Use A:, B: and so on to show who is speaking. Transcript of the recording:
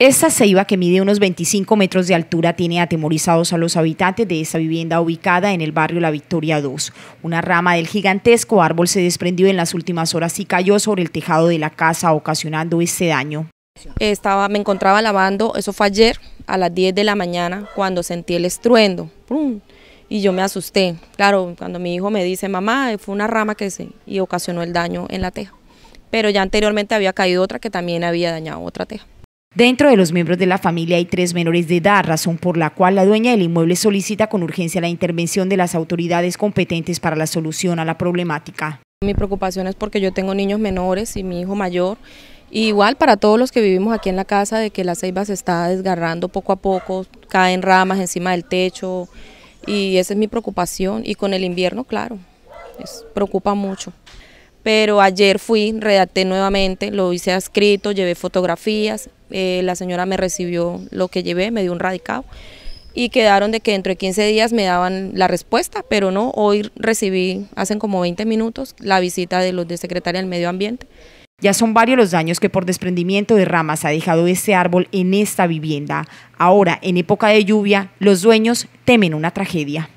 A: Esta ceiba que mide unos 25 metros de altura tiene atemorizados a los habitantes de esta vivienda ubicada en el barrio La Victoria 2. Una rama del gigantesco árbol se desprendió en las últimas horas y cayó sobre el tejado de la casa ocasionando este daño.
B: Estaba, me encontraba lavando, eso fue ayer a las 10 de la mañana cuando sentí el estruendo y yo me asusté. Claro, cuando mi hijo me dice, mamá, fue una rama que se ocasionó el daño en la teja. Pero ya anteriormente había caído otra que también había dañado otra teja.
A: Dentro de los miembros de la familia hay tres menores de edad, razón por la cual la dueña del inmueble solicita con urgencia la intervención de las autoridades competentes para la solución a la problemática.
B: Mi preocupación es porque yo tengo niños menores y mi hijo mayor. igual para todos los que vivimos aquí en la casa, de que la ceiba se está desgarrando poco a poco, caen ramas encima del techo y esa es mi preocupación. Y con el invierno, claro, preocupa mucho pero ayer fui, redacté nuevamente, lo hice a escrito, llevé fotografías, eh, la señora me recibió lo que llevé, me dio un radicado y quedaron de que dentro de 15 días me daban la respuesta, pero no, hoy recibí, hace como 20 minutos, la visita de los de Secretaría del Medio Ambiente.
A: Ya son varios los daños que por desprendimiento de ramas ha dejado este árbol en esta vivienda. Ahora, en época de lluvia, los dueños temen una tragedia.